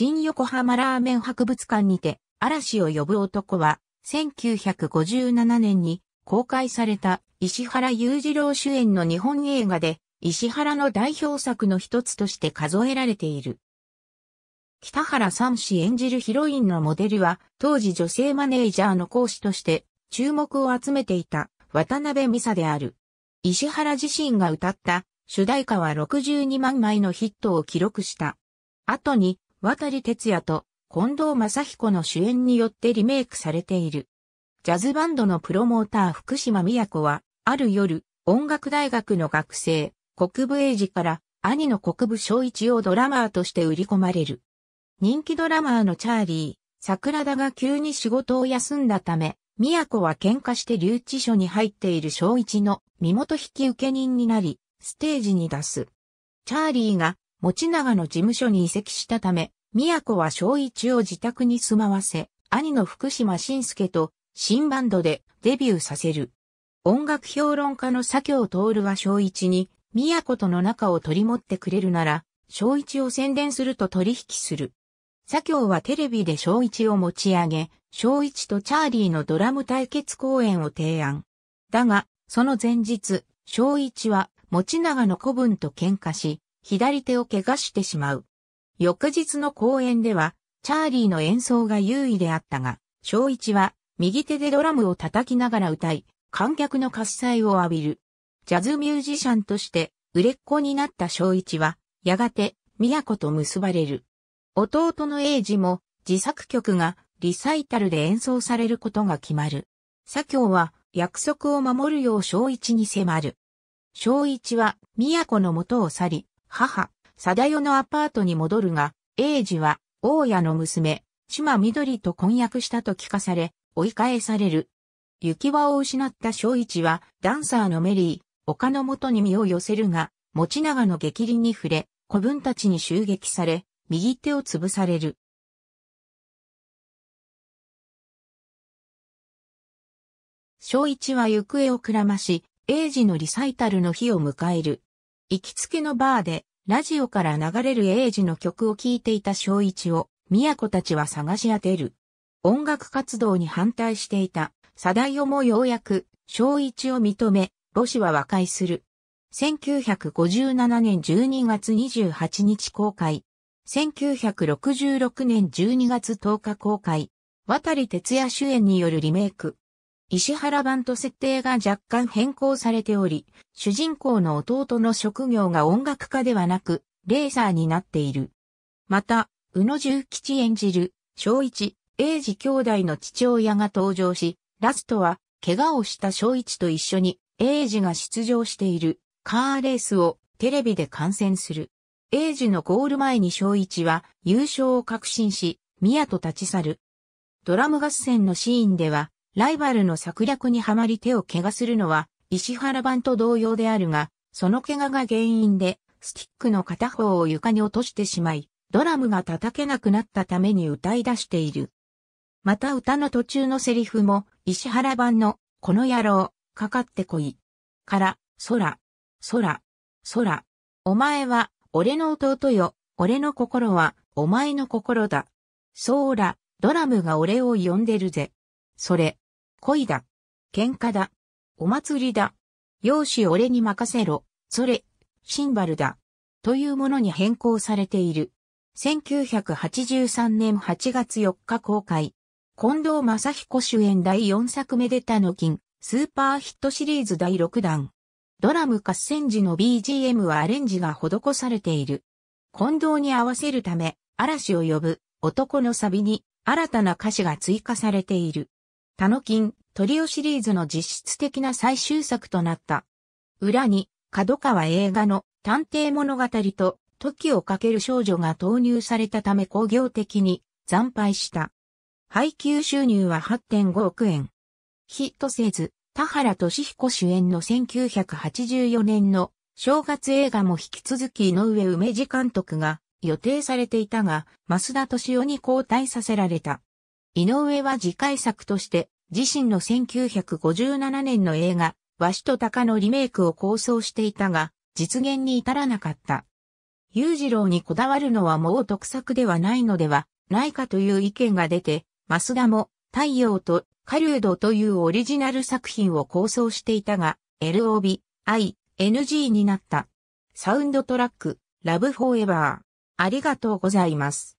新横浜ラーメン博物館にて、嵐を呼ぶ男は、1957年に公開された石原裕次郎主演の日本映画で、石原の代表作の一つとして数えられている。北原三氏演じるヒロインのモデルは、当時女性マネージャーの講師として注目を集めていた渡辺美沙である。石原自身が歌った主題歌は62万枚のヒットを記録した。後に渡哲也と近藤正彦の主演によってリメイクされている。ジャズバンドのプロモーター福島宮子は、ある夜、音楽大学の学生、国部英二から兄の国部昭一をドラマーとして売り込まれる。人気ドラマーのチャーリー、桜田が急に仕事を休んだため、宮子は喧嘩して留置所に入っている昭一の身元引受人になり、ステージに出す。チャーリーが持長の事務所に移籍したため、宮子は小一を自宅に住まわせ、兄の福島晋介と新バンドでデビューさせる。音楽評論家の左京徹は小一に、宮子との仲を取り持ってくれるなら、小一を宣伝すると取引する。左京はテレビで小一を持ち上げ、小一とチャーリーのドラム対決公演を提案。だが、その前日、小一は持長の子分と喧嘩し、左手を怪我してしまう。翌日の公演では、チャーリーの演奏が優位であったが、小一は右手でドラムを叩きながら歌い、観客の喝采を浴びる。ジャズミュージシャンとして売れっ子になった小一は、やがて、都と結ばれる。弟の英治も自作曲がリサイタルで演奏されることが決まる。左京は約束を守るよう小一に迫る。小一は都の元を去り、母、貞代のアパートに戻るが、英ジは、大家の娘、島緑と婚約したと聞かされ、追い返される。雪輪を失った正一は、ダンサーのメリー、丘の元に身を寄せるが、持ち長の激鱗に触れ、子分たちに襲撃され、右手を潰される。正一は行方をくらまし、英治のリサイタルの日を迎える。行きつけのバーで、ラジオから流れる英二の曲を聴いていた正一を、宮子たちは探し当てる。音楽活動に反対していた、サダイオもようやく、正一を認め、母子は和解する。1957年12月28日公開。1966年12月10日公開。渡哲也主演によるリメイク。石原版と設定が若干変更されており、主人公の弟の職業が音楽家ではなく、レーサーになっている。また、宇野重吉演じる、小一、英二兄弟の父親が登場し、ラストは、怪我をした小一と一緒に、英二が出場している、カーレースをテレビで観戦する。英二のゴール前に小一は、優勝を確信し、宮と立ち去る。ドラム合戦のシーンでは、ライバルの策略にはまり手を怪我するのは、石原版と同様であるが、その怪我が原因で、スティックの片方を床に落としてしまい、ドラムが叩けなくなったために歌い出している。また歌の途中のセリフも、石原版の、この野郎、かかってこい。から、空、空、空。お前は、俺の弟よ。俺の心は、お前の心だ。そーら、ドラムが俺を呼んでるぜ。それ、恋だ。喧嘩だ。お祭りだ。容姿俺に任せろ。それ、シンバルだ。というものに変更されている。1983年8月4日公開。近藤正彦主演第4作目でたの金、スーパーヒットシリーズ第6弾。ドラム合戦時の BGM はアレンジが施されている。近藤に合わせるため、嵐を呼ぶ男のサビに新たな歌詞が追加されている。タノキン、トリオシリーズの実質的な最終作となった。裏に、角川映画の探偵物語と時をかける少女が投入されたため工業的に惨敗した。配給収入は8.5億円。ヒットせず、田原俊彦主演の1984年の正月映画も引き続き井上梅治監督が予定されていたが、増田敏夫に交代させられた。井上は次回作として、自身の1957年の映画、わしと鷹のリメイクを構想していたが、実現に至らなかった。裕次郎にこだわるのはもう特作ではないのではないかという意見が出て、増田も太陽と狩人というオリジナル作品を構想していたが、LOB、I、NG になった。サウンドトラック、ラブフォーエバー。ありがとうございます。